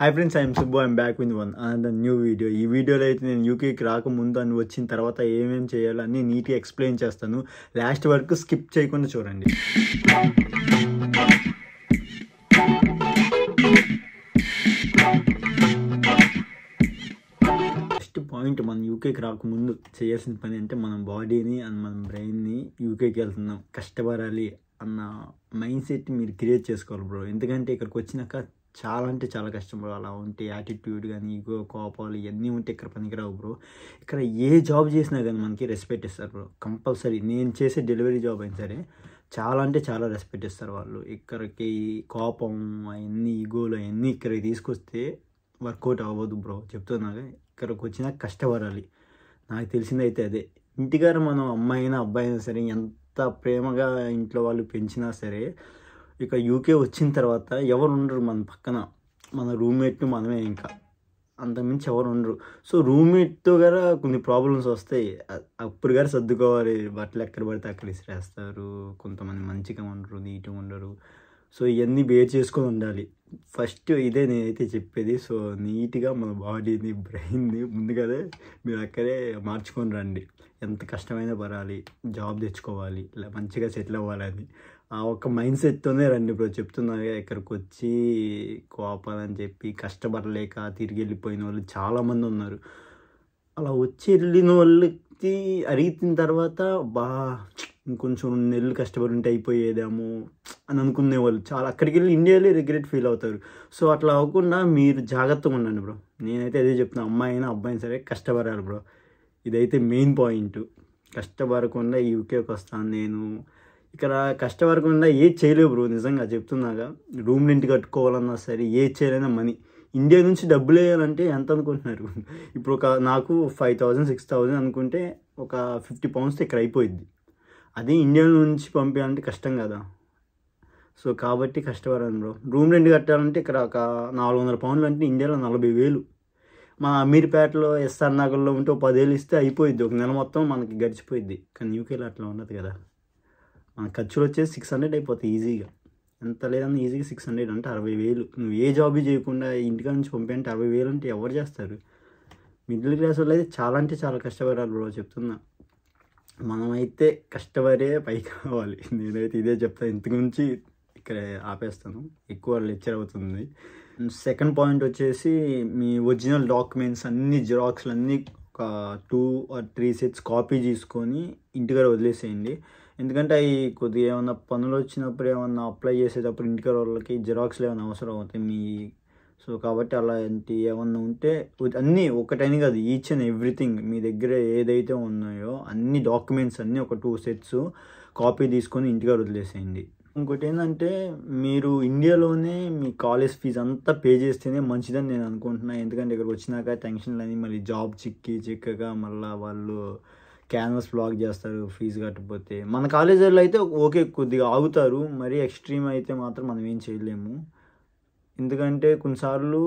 high friends I'm Subbu I'm back with one and new video ఈ వీడియోలో అయితే నేను యూకేకి రాకముందు అని వచ్చిన తర్వాత ఏమేం చేయాలో అని నీట్గా ఎక్స్ప్లెయిన్ చేస్తాను లాస్ట్ వరకు స్కిప్ చేయకుండా చూడండి పాయింట్ మనం యూకేకి రాకముందు చేయాల్సిన పని అంటే మనం బాడీని అండ్ మన బ్రెయిన్ని యూకేకి వెళ్తున్నాం కష్టపడాలి అన్న మైండ్ సెట్ మీరు క్రియేట్ చేసుకోవాలి బ్రో ఎందుకంటే ఇక్కడికి వచ్చినాక చాలా అంటే చాలా కష్టం బ్రో అలా ఉంటే యాటిట్యూడ్ కానీ ఈగో కోపాలు ఇవన్నీ ఉంటే ఇక్కడ పనికిరావు బ్రో ఇక్కడ ఏ జాబ్ చేసినా కానీ మనకి రెస్పెక్ట్ ఇస్తారు బ్రో కంపల్సరీ నేను చేసే డెలివరీ జాబ్ అయినా సరే చాలా అంటే చాలా రెస్పెక్ట్ ఇస్తారు వాళ్ళు ఇక్కడికి కోపం అవన్నీ ఈగోలు అవన్నీ ఇక్కడికి తీసుకొస్తే వర్కౌట్ అవ్వదు బ్రో చెప్తున్నాగా ఇక్కడికి వచ్చినా కష్టపడాలి నాకు తెలిసిందైతే అదే ఇంటికారు మనం అమ్మాయి అయినా అబ్బాయి అయినా సరే ఎంత ప్రేమగా ఇంట్లో వాళ్ళు పెంచినా సరే ఇక యూకే వచ్చిన తర్వాత ఎవరు ఉండరు మన పక్కన మన రూమ్మేట్ మనమే ఇంకా అంతకుమించి ఎవరు ఉండరు సో రూమ్మేట్తో గారా కొన్ని ప్రాబ్లమ్స్ వస్తాయి అప్పుడు గారు సర్దుకోవాలి బట్టలు ఎక్కడ పడితే అక్కడ ఇసిరేస్తారు కొంతమంది మంచిగా ఉండరు నీట్గా ఉండరు సో ఇవన్నీ బేర్ చేసుకొని ఉండాలి ఫస్ట్ ఇదే నేనైతే చెప్పేది సో నీట్గా మన బాడీని బ్రెయిన్ని ముందుగానే మీరు అక్కడే మార్చుకొని రండి ఎంత కష్టమైనా పడాలి జాబ్ తెచ్చుకోవాలి ఇలా మంచిగా సెటిల్ అవ్వాలని ఆ ఒక మైండ్ సెట్తోనే రండి ఇప్పుడు చెప్తున్నారు ఇక్కడికి వచ్చి కోపాలని చెప్పి కష్టపడలేక తిరిగి వెళ్ళిపోయిన వాళ్ళు చాలామంది ఉన్నారు అలా వచ్చి వెళ్ళిన వాళ్ళకి అరిగిన తర్వాత బా ఇంకొంచెం నెలలు కష్టపడి ఉంటే అయిపోయేదేమో అని అనుకునే వాళ్ళు చాలా అక్కడికి వెళ్ళి ఇండియాలో రిగ్రెట్ ఫీల్ అవుతారు సో అట్లా అవ్వకుండా మీరు జాగ్రత్తగా ఉండండి బ్రో నేనైతే అదే చెప్తున్నా అమ్మాయి అయినా అబ్బాయినా సరే కష్టపడాలి బ్రో ఇదైతే మెయిన్ పాయింట్ కష్టపడకుండా యూకేకి వస్తాను నేను ఇక్కడ కష్టపడకుండా ఏ చేయలేవు బ్రో నిజంగా చెప్తున్నాగా రూమ్ రెంట్ కట్టుకోవాలన్నా సరే ఏ చేయలేదా మనీ ఇండియా నుంచి డబ్బులు వేయాలంటే ఎంత అనుకుంటున్నారు ఇప్పుడు ఒక నాకు ఫైవ్ థౌజండ్ సిక్స్ థౌజండ్ అనుకుంటే ఒక ఫిఫ్టీ పౌండ్స్ ఇక్కడ అయిపోయింది అదే ఇండియా నుంచి పంపించాలంటే కష్టం కదా సో కాబట్టి కష్టపడాను బ్రో రూమ్ రెంట్ కట్టాలంటే ఇక్కడ ఒక నాలుగు వందల పౌండ్లు అంటే ఇండియాలో నలభై వేలు మా అమీర్పేటలో ఎస్ఆర్ నగర్లో ఉంటే ఒక పదివేలు ఇస్తే అయిపోయిద్ది ఒక నెల మొత్తం మనకి గడిచిపోయిద్ది కానీ యూకేలో అట్లా ఉండదు కదా ఖర్చులు వచ్చేసి సిక్స్ హండ్రెడ్ అయిపోతాయి ఈజీగా ఎంత లేదన్నా ఈజీగా సిక్స్ హండ్రెడ్ అంటే అరవై వేలు నువ్వు ఏ జాబ్ చేయకుండా ఇంటికా నుంచి పంపేయంటే అరవై వేలు అంటే ఎవరు చేస్తారు మిడిల్ క్లాస్ వాళ్ళు అయితే చాలా అంటే చాలా కష్టపడాలి బ్రో చెప్తున్నా మనమైతే కష్టపడే పైకి కావాలి నేనైతే ఇదే చెప్తాను ఇంతకుమించి ఇక్కడ ఆపేస్తాను ఎక్కువ లెక్చర్ అవుతుంది సెకండ్ పాయింట్ వచ్చేసి మీ ఒరిజినల్ డాక్యుమెంట్స్ అన్ని జిరాక్స్లు అన్నీ ఒక two or three sets copy ఇంటి ఇంటికాడ వదిలేసేయండి ఎందుకంటే అవి కొద్దిగా ఏమన్నా పనులు వచ్చినప్పుడు ఏమన్నా అప్లై చేసేటప్పుడు ఇంటికి వాళ్ళకి జిరాక్స్లు ఏమైనా అవసరం అవుతాయి మీ సో కాబట్టి అలాంటి ఏమన్నా ఉంటే అన్నీ ఒకటైనా కాదు ఈచ్ అండ్ ఎవ్రీథింగ్ మీ దగ్గర ఏదైతే ఉన్నాయో అన్ని డాక్యుమెంట్స్ అన్నీ ఒక టూ సెట్స్ కాపీ తీసుకొని ఇంటికి వదిలేసేయండి ఇంకోటి ఏంటంటే మీరు ఇండియాలోనే మీ కాలేజ్ ఫీజు అంతా పే చేస్తేనే మంచిదని నేను అనుకుంటున్నాను ఎందుకంటే ఇక్కడికి వచ్చినాక టెన్షన్లు అని మళ్ళీ జాబ్ చిక్కి చిక్కగా మళ్ళీ వాళ్ళు క్యాన్వస్ బ్లాక్ చేస్తారు ఫీజు కట్టకపోతే మన కాలేజీలో వాళ్ళు అయితే ఓకే కొద్దిగా ఆగుతారు మరీ ఎక్స్ట్రీమ్ అయితే మాత్రం మనం ఏం చేయలేము ఎందుకంటే కొన్నిసార్లు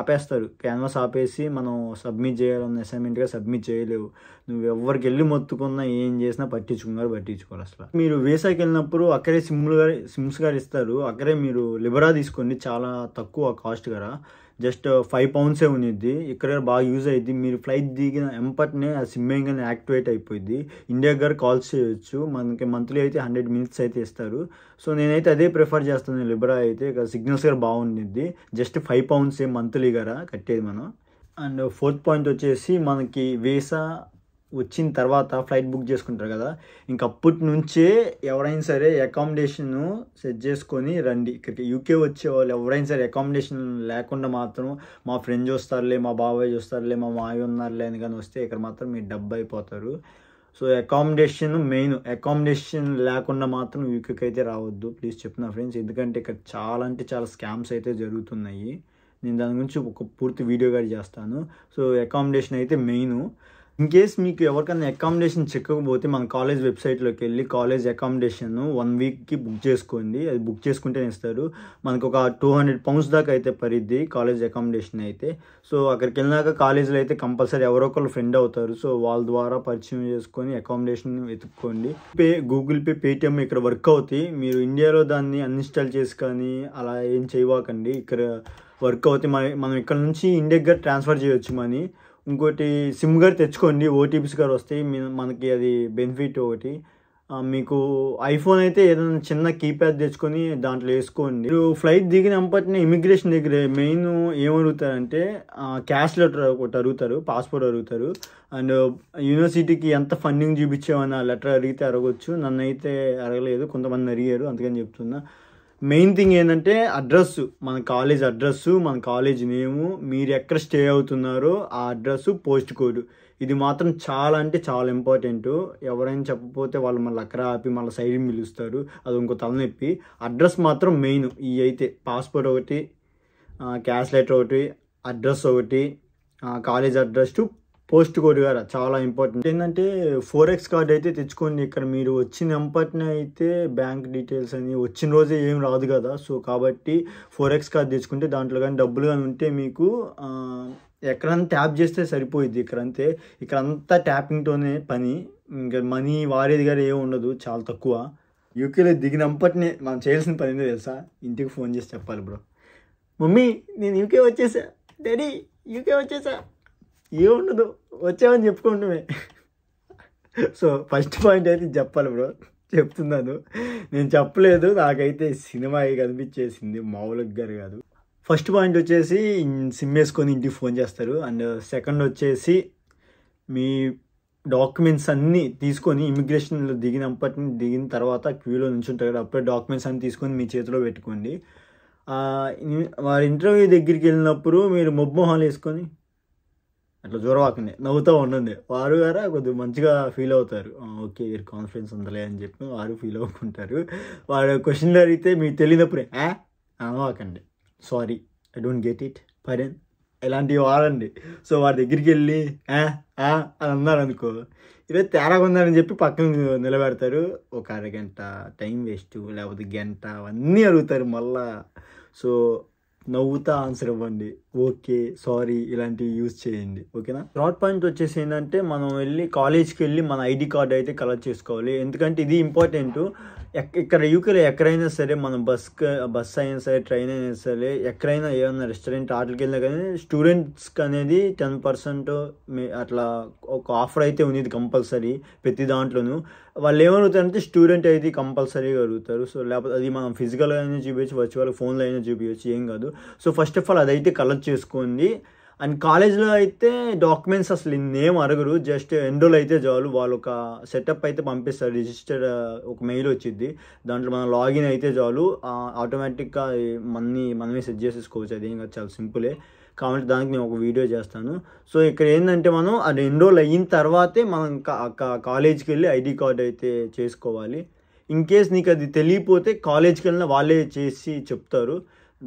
ఆపేస్తారు క్యాన్వాస్ ఆపేసి మనం సబ్మిట్ చేయాలన్న అసైన్మెంట్గా సబ్మిట్ చేయలేవు నువ్వు ఎవరికి వెళ్ళి మొత్తుకున్నా ఏం చేసినా పట్టించుకున్నారు పట్టించుకోరు అసలు మీరు వేసాకి వెళ్ళినప్పుడు అక్కడే సిమ్లు సిమ్స్ గారు ఇస్తారు అక్కడే మీరు లిబరా తీసుకోండి చాలా తక్కువ కాస్ట్ కదా జస్ట్ ఫైవ్ పౌండ్సే ఉన్నిద్ది ఇక్కడ బాగా యూజ్ అయ్యింది మీరు ఫ్లైట్ దిగిన ఎంపట్నే అది సిమ్మేగానే యాక్టివేట్ అయిపోయింది ఇండియా గారు కాల్స్ చేయొచ్చు మనకి మంత్లీ అయితే హండ్రెడ్ మినిట్స్ అయితే ఇస్తారు సో నేనైతే అదే ప్రిఫర్ చేస్తాను లిబ్రా అయితే ఇక సిగ్నల్స్ గారు బాగుండిద్ది జస్ట్ ఫైవ్ పౌండ్సే మంత్లీ గారా కట్టేది మనం అండ్ ఫోర్త్ పాయింట్ వచ్చేసి మనకి వీసా వచ్చిన తర్వాత ఫ్లైట్ బుక్ చేసుకుంటారు కదా ఇంక అప్పటి నుంచే ఎవరైనా సరే అకామిడేషన్ సెట్ చేసుకొని రండి ఇక్కడికి యూకే వచ్చే వాళ్ళు ఎవరైనా సరే అకామిడేషన్ లేకుండా మాత్రం మా ఫ్రెండ్స్ వస్తారులే మా బాబాయ్ వస్తారులే మా మావి ఉన్నారులే అని కానీ వస్తే ఇక్కడ మాత్రం మీరు డబ్బు అయిపోతారు సో అకామిడేషన్ మెయిన్ అకామిడేషన్ లేకుండా మాత్రం యూకేకి అయితే రావద్దు ప్లీజ్ చెప్తున్నా ఫ్రెండ్స్ ఎందుకంటే ఇక్కడ చాలా అంటే చాలా స్కామ్స్ అయితే జరుగుతున్నాయి నేను దాని గురించి ఒక పూర్తి వీడియో గారి చేస్తాను సో అకామిడేషన్ అయితే మెయిన్ ఇన్ కేస్ మీకు ఎవరికైనా అకామిడేషన్ చెక్కకపోతే మన కాలేజ్ వెబ్సైట్లోకి వెళ్ళి కాలేజ్ అకామిడేషన్ వన్ వీక్కి బుక్ చేసుకోండి అది బుక్ చేసుకుంటేనే ఇస్తారు మనకు ఒక టూ హండ్రెడ్ పౌండ్స్ దాకా అయితే పరిద్ది కాలేజ్ అకామిడేషన్ అయితే సో అక్కడికి వెళ్ళినాక కాలేజీలో అయితే కంపల్సరీ ఎవరో ఒకళ్ళు ఫ్రెండ్ అవుతారు సో వాళ్ళ ద్వారా పరిచయం చేసుకొని అకామిడేషన్ వెతుక్కోండి పే గూగుల్ పే పేటిఎం ఇక్కడ వర్క్ అవుతాయి మీరు ఇండియాలో దాన్ని అన్ఇన్స్టాల్ చేసి కానీ అలా ఏం చేయవాకండి ఇక్కడ వర్క్ అవుతాయి మనం ఇక్కడ నుంచి ఇండియాకి ట్రాన్స్ఫర్ చేయొచ్చు మనీ ఇంకోటి సిమ్ గారు తెచ్చుకోండి ఓటీపీస్ గారు వస్తాయి మనకి అది బెనిఫిట్ ఒకటి మీకు ఐఫోన్ అయితే ఏదైనా చిన్న కీప్యాడ్ తెచ్చుకొని దాంట్లో వేసుకోండి మీరు ఫ్లైట్ దిగిన పట్టిన ఇమిగ్రేషన్ దగ్గర మెయిన్ ఏమడుగుతారంటే క్యాష్ లెటర్ ఒకటి అడుగుతారు పాస్పోర్ట్ అడుగుతారు అండ్ యూనివర్సిటీకి ఎంత ఫండింగ్ చూపించామని లెటర్ అడిగితే అడగొచ్చు నన్ను అయితే అడగలేదు కొంతమంది అడిగారు అందుకని చెప్తున్నా మెయిన్ థింగ్ ఏంటంటే అడ్రస్ మన కాలేజ్ అడ్రస్ మన కాలేజ్ నేము మీరు ఎక్కడ స్టే అవుతున్నారో ఆ అడ్రస్ పోస్ట్ కోడ్ ఇది మాత్రం చాలా అంటే చాలా ఇంపార్టెంట్ ఎవరైనా చెప్పకపోతే వాళ్ళు మళ్ళీ అక్కడ ఆపి మళ్ళీ సైడ్ పిలుస్తారు అది ఇంకో తలనొప్పి అడ్రస్ మాత్రం మెయిన్ ఇవి అయితే పాస్పోర్ట్ ఒకటి క్యాష్ లెటర్ ఒకటి అడ్రస్ ఒకటి college address to post code గారు చాలా ఇంపార్టెంట్ ఏంటంటే ఫోరెక్స్ కార్డ్ అయితే తెచ్చుకోండి ఇక్కడ మీరు వచ్చిన ఎంపటినే అయితే బ్యాంక్ డీటెయిల్స్ అని వచ్చిన రోజే ఏం రాదు కదా సో కాబట్టి ఫోరెక్స్ కార్డ్ తెచ్చుకుంటే దాంట్లో కానీ డబ్బులు కానీ ఉంటే మీకు ఎక్కడన్నా ట్యాప్ చేస్తే సరిపోయిద్ది అంతే ఇక్కడ అంతా ట్యాపింగ్తోనే పని ఇంకా మనీ వారేది కానీ ఏమి ఉండదు చాలా తక్కువ యూకేలో దిగినంపటినే మనం చేయాల్సిన పని ఏందో తెలుసా ఇంటికి ఫోన్ చేసి చెప్పాలి బ్రో మమ్మీ నేను యూకే వచ్చేసా డాడీ యూకే వచ్చేసా ఏముండదు వచ్చామని చెప్పుకుంటమే సో ఫస్ట్ పాయింట్ అయితే చెప్పాలి బ్రో చెప్తున్నాను నేను చెప్పలేదు నాకైతే సినిమా కనిపించేసింది మామూలుగా గారు కాదు ఫస్ట్ పాయింట్ వచ్చేసి సిమ్ వేసుకొని ఇంటికి ఫోన్ చేస్తారు అండ్ సెకండ్ వచ్చేసి మీ డాక్యుమెంట్స్ అన్నీ తీసుకొని ఇమిగ్రేషన్లో దిగినప్పటి దిగిన తర్వాత క్యూలో నుంచి ఉంటారు అప్పుడే డాక్యుమెంట్స్ అన్నీ తీసుకొని మీ చేతిలో పెట్టుకోండి వారి ఇంటర్వ్యూ దగ్గరికి వెళ్ళినప్పుడు మీరు మొబ్బు హాల్ వేసుకొని అట్లా జ్వరవాకండి నవ్వుతూ ఉండండి వారు గారా కొద్దిగా మంచిగా ఫీల్ అవుతారు ఓకే వీరు కాన్ఫిడెన్స్ ఉందలే అని చెప్పి వారు ఫీల్ అవుకుంటారు వాడు క్వశ్చన్లు అడిగితే మీకు తెలియనప్పుడు అనవాకండి sorry I don't get it pardon ఇలాంటివి వాడండి సో వారి దగ్గరికి వెళ్ళి ఆ అని అన్నారు అనుకో ఇదే తేడా ఉందని చెప్పి పక్కన నిలబెడతారు ఒక అరగంట టైం వేస్ట్ లేకపోతే గంట అవన్నీ అడుగుతారు మళ్ళా సో నవ్వుతా ఆన్సర్ ఇవ్వండి ఓకే సారీ ఇలాంటివి యూజ్ చేయండి ఓకేనా థర్డ్ పాయింట్ వచ్చేసి ఏంటంటే మనం వెళ్ళి కాలేజ్కి వెళ్ళి మన ఐడి కార్డ్ అయితే కలెక్ట్ చేసుకోవాలి ఎందుకంటే ఇది ఇంపార్టెంట్ ఇక్కడ యూకేలో ఎక్కడైనా సరే మనం బస్ బస్ అయినా సరే ట్రైన్ అయినా సరే ఎక్కడైనా ఏమైనా రెస్టారెంట్ ఆటలకి వెళ్ళినా కానీ స్టూడెంట్స్కి అనేది టెన్ పర్సెంట్ అట్లా ఒక ఆఫర్ అయితే ఉండేది కంపల్సరీ ప్రతి దాంట్లోనూ వాళ్ళు ఏమడుగుతారంటే స్టూడెంట్ అయితే కంపల్సరీగా అడుగుతారు సో లేకపోతే అది మనం ఫిజికల్ అయినా చూపించవచ్చు వర్చువల్ ఫోన్లో అయినా చూపించవచ్చు ఏం కాదు సో ఫస్ట్ ఆఫ్ ఆల్ అదైతే కలెక్ట్ చేసుకోండి అండ్ కాలేజ్లో అయితే డాక్యుమెంట్స్ అసలు ఏం అడగరు జస్ట్ ఎన్రోల్ అయితే చాలు వాళ్ళు ఒక సెటప్ అయితే పంపిస్తారు రిజిస్టర్డ్ ఒక మెయిల్ వచ్చింది దాంట్లో మనం లాగిన్ అయితే చాలు ఆటోమేటిక్గా మనీ మనమే సెట్ చేసేసుకోవచ్చు అది ఇంకా చాలా సింపులే కాబట్టి దానికి నేను ఒక వీడియో చేస్తాను సో ఇక్కడ ఏంటంటే మనం అది ఎన్రోల్ అయిన తర్వాతే మనం కాలేజ్కి వెళ్ళి ఐడి కార్డ్ అయితే చేసుకోవాలి ఇన్ కేస్ నీకు అది తెలియపోతే కాలేజ్కి వెళ్ళిన వాళ్ళే చేసి చెప్తారు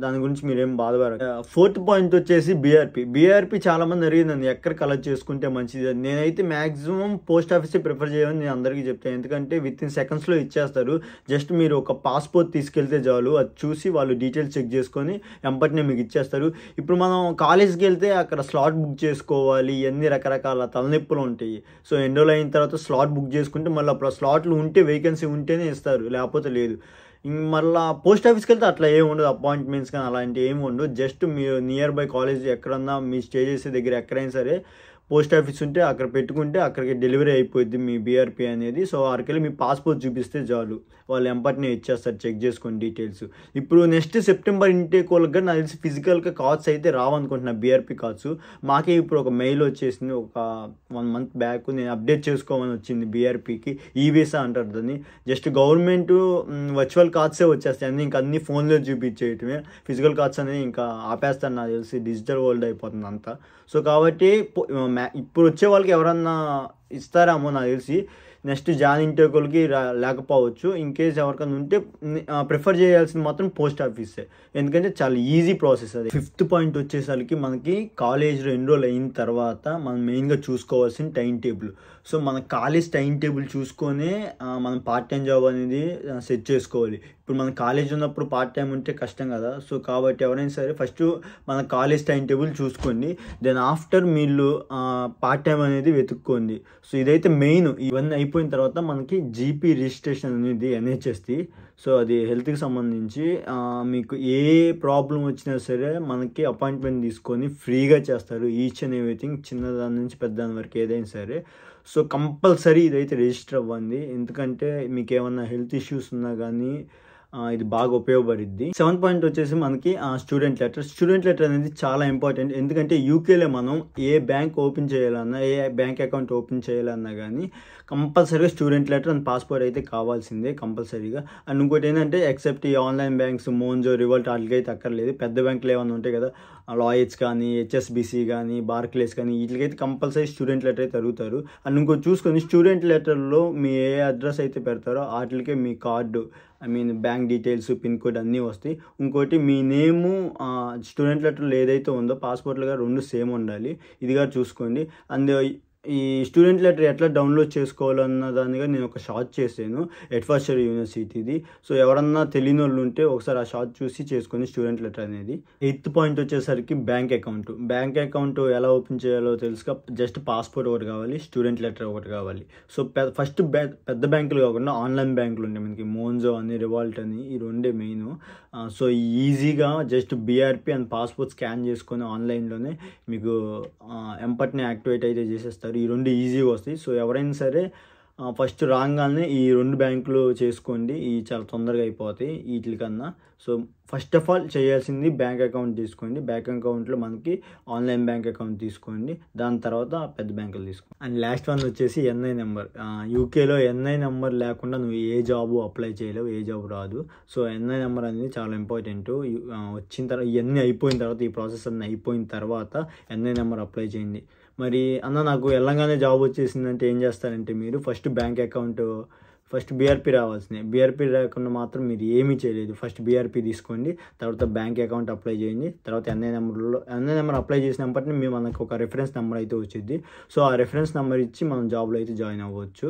దాని గురించి మీరేం బాధపడరు ఫోర్త్ పాయింట్ వచ్చేసి బీఆర్పీ బీఆర్పి చాలా మంది అడిగిందండి ఎక్కడ కలెక్ట్ చేసుకుంటే మంచిది నేనైతే మాక్సిమం పోస్ట్ ఆఫీస్ ప్రిఫర్ చేయమని నేను అందరికీ చెప్తాను ఎందుకంటే విత్ ఇన్ సెకండ్స్లో ఇచ్చేస్తారు జస్ట్ మీరు ఒక పాస్పోర్ట్ తీసుకెళ్తే చాలు అది చూసి వాళ్ళు డీటెయిల్స్ చెక్ చేసుకొని ఎంపటినే మీకు ఇచ్చేస్తారు ఇప్పుడు మనం కాలేజ్కి వెళ్తే అక్కడ స్లాట్ బుక్ చేసుకోవాలి ఎన్ని రకరకాల తలనొప్పులు ఉంటాయి సో ఎండోలో అయిన తర్వాత స్లాట్ బుక్ చేసుకుంటే మళ్ళీ అప్పుడు స్లాట్లు ఉంటే వేకెన్సీ ఉంటేనే ఇస్తారు లేకపోతే లేదు మళ్ళీ పోస్ట్ ఆఫీస్కి వెళ్తే అట్లా ఏమి ఉండదు అపాయింట్మెంట్స్ కానీ అలాంటివి ఏమి ఉండదు జస్ట్ మీరు నియర్ బై కాలేజ్ ఎక్కడన్నా మీ స్టే చేసే దగ్గర ఎక్కడైనా సరే పోస్ట్ ఆఫీస్ ఉంటే అక్కడ పెట్టుకుంటే అక్కడికి డెలివరీ అయిపోయింది మీ బీఆర్పీ అనేది సో అక్కడికి మీ పాస్పోర్ట్ చూపిస్తే చాలు వాళ్ళు ఎంపటినే ఇచ్చేస్తారు చెక్ చేసుకొని డీటెయిల్స్ ఇప్పుడు నెక్స్ట్ సెప్టెంబర్ కోళ్ళకి కానీ నాకు తెలిసి ఫిజికల్గా కార్డ్స్ అయితే రావనుకుంటున్నా బీఆర్పీ కార్డ్స్ మాకే ఇప్పుడు ఒక మెయిల్ వచ్చేసింది ఒక వన్ మంత్ బ్యాక్ నేను అప్డేట్ చేసుకోమని వచ్చింది బీఆర్పీకి ఈ వీసా అంటారు దాన్ని జస్ట్ గవర్నమెంట్ వర్చువల్ కార్డ్సే వచ్చేస్తాయి అన్నీ ఇంకా అన్ని ఫోన్లో చూపించేయటమే ఫిజికల్ కార్డ్స్ అనేది ఇంకా ఆపేస్తాను నాకు తెలిసి డిజిటల్ వరల్డ్ అయిపోతుంది అంతా సో కాబట్టి మ్యా ఇప్పుడు వచ్చే వాళ్ళకి ఎవరన్నా ఇస్తారేమో నాకు తెలిసి నెక్స్ట్ జాన్ ఇంటర్కోల్కి లేకపోవచ్చు ఇన్ కేస్ ఎవరికైనా ఉంటే ప్రిఫర్ చేయాల్సింది మాత్రం పోస్ట్ ఆఫీసే ఎందుకంటే చాలా ఈజీ ప్రాసెస్ అది ఫిఫ్త్ పాయింట్ వచ్చేసరికి మనకి కాలేజ్లో ఎన్రోల్ అయిన తర్వాత మనం మెయిన్గా చూసుకోవాల్సిన టైం టేబుల్ సో మన కాలేజ్ టైం టేబుల్ చూసుకొని మనం పార్ట్ టైం జాబ్ అనేది సెట్ చేసుకోవాలి ఇప్పుడు మన కాలేజ్ ఉన్నప్పుడు పార్ట్ టైం ఉంటే కష్టం కదా సో కాబట్టి ఎవరైనా సరే ఫస్ట్ మన కాలేజ్ టైం టేబుల్ చూసుకోండి దెన్ ఆఫ్టర్ మీరు పార్ట్ టైం అనేది వెతుక్కోండి సో ఇదైతే మెయిన్ ఇవన్నీ అయిపోయిన తర్వాత మనకి జీపీ రిజిస్ట్రేషన్ అనేది ఎన్హెచ్ఎస్ది సో అది హెల్త్కి సంబంధించి మీకు ఏ ప్రాబ్లం వచ్చినా సరే మనకి అపాయింట్మెంట్ తీసుకొని ఫ్రీగా చేస్తారు ఈచ్ అండ్ ఎవ్రీథింగ్ చిన్నదాని నుంచి పెద్దదాని వరకు ఏదైనా సరే సో కంపల్సరీ ఇదైతే రిజిస్టర్ అవ్వండి ఎందుకంటే మీకు ఏమన్నా హెల్త్ ఇష్యూస్ ఉన్నా కానీ ఇది బాగా ఉపయోగపడుద్ది సెవెంత్ పాయింట్ వచ్చేసి మనకి స్టూడెంట్ లెటర్ స్టూడెంట్ లెటర్ అనేది చాలా ఇంపార్టెంట్ ఎందుకంటే యూకేలో మనం ఏ బ్యాంక్ ఓపెన్ చేయాలన్నా ఏ బ్యాంక్ అకౌంట్ ఓపెన్ చేయాలన్నా కానీ కంపల్సరీగా స్టూడెంట్ లెటర్ అండ్ పాస్పోర్ట్ అయితే కావాల్సిందే కంపల్సరీగా అండ్ ఇంకోటి ఏంటంటే ఎక్సెప్ట్ ఈ ఆన్లైన్ బ్యాంక్స్ మోన్జో రివల్ట్ అట్లయితే అక్కర్లేదు పెద్ద బ్యాంకులు ఏమైనా ఉంటాయి కదా లాయర్స్ కానీ హెచ్ఎస్బిసి కానీ బార్క్లేస్ కానీ వీటికైతే కంపల్సరీ స్టూడెంట్ లెటర్ అయితే అడుగుతారు అండ్ ఇంకో చూసుకొని స్టూడెంట్ లెటర్లో మీ ఏ అడ్రస్ అయితే పెడతారో వాటికే మీ card I mean bank details pin code అన్నీ వస్తాయి ఇంకోటి మీ నేము స్టూడెంట్ లెటర్లో ఏదైతే ఉందో పాస్పోర్ట్లుగా రెండు సేమ్ ఉండాలి ఇదిగా చూసుకోండి అండ్ ఈ స్టూడెంట్ లెటర్ ఎట్లా డౌన్లోడ్ చేసుకోవాలన్న దానిగా నేను ఒక షార్ట్ చేశాను ఎడ్ఫాస్టర్ యూనివర్సిటీది సో ఎవరన్నా తెలియని వాళ్ళు ఉంటే ఒకసారి ఆ షార్ట్ చూసి చేసుకుని స్టూడెంట్ లెటర్ అనేది ఎయిత్ పాయింట్ వచ్చేసరికి బ్యాంక్ అకౌంట్ బ్యాంక్ అకౌంట్ ఎలా ఓపెన్ చేయాలో తెలుసుక జస్ట్ పాస్పోర్ట్ ఒకటి కావాలి స్టూడెంట్ లెటర్ ఒకటి కావాలి సో ఫస్ట్ పెద్ద బ్యాంకులు కాకుండా ఆన్లైన్ బ్యాంకులు ఉండే మనకి మోన్జో అని రివాల్ట్ అని ఈ రెండే మెయిన్ సో ఈజీగా just BRP and passport scan చేసుకొని ఆన్లైన్లోనే మీకు ఎంపట్ని యాక్టివేట్ అయితే చేసేస్తారు సార్ ఈ రెండు ఈజీగా వస్తాయి సో ఎవరైనా సరే ఫస్ట్ రాగానే ఈ రెండు బ్యాంకులు చేసుకోండి ఈ చాలా తొందరగా అయిపోతాయి వీటికన్నా సో ఫస్ట్ ఆఫ్ ఆల్ చేయాల్సింది బ్యాంక్ అకౌంట్ తీసుకోండి బ్యాంక్ అకౌంట్లో మనకి ఆన్లైన్ బ్యాంక్ అకౌంట్ తీసుకోండి దాని తర్వాత పెద్ద బ్యాంకులు తీసుకోండి అండ్ లాస్ట్ వన్ వచ్చేసి ఎన్ఐ నెంబర్ యూకేలో ఎన్ఐ నెంబర్ లేకుండా నువ్వు ఏ జాబు అప్లై చేయలేవు ఏ జాబు రాదు సో ఎన్ఐ నెంబర్ అనేది చాలా ఇంపార్టెంట్ వచ్చిన తర్వాత ఇవన్నీ అయిపోయిన తర్వాత ఈ ప్రాసెస్ అన్నీ అయిపోయిన తర్వాత ఎన్ఐ నెంబర్ అప్లై చేయండి మరి అన్న నాకు వెళ్ళంగానే జాబ్ వచ్చేసిందంటే ఏం చేస్తారంటే మీరు first bank account first BRP రావాల్సిందే బీఆర్పీ రాకుండా మాత్రం మీరు ఏమీ చేయలేదు ఫస్ట్ బీఆర్పీ తీసుకోండి తర్వాత బ్యాంక్ అకౌంట్ అప్లై చేయండి తర్వాత ఎన్ఐ నెంబర్లో ఎన్ఐ నెంబర్ అప్లై చేసినప్పటికీ మేము మనకు ఒక రెఫరెన్స్ నెంబర్ అయితే వచ్చింది సో ఆ రెఫరెన్స్ నెంబర్ ఇచ్చి మనం జాబ్లో అయితే జాయిన్ అవ్వచ్చు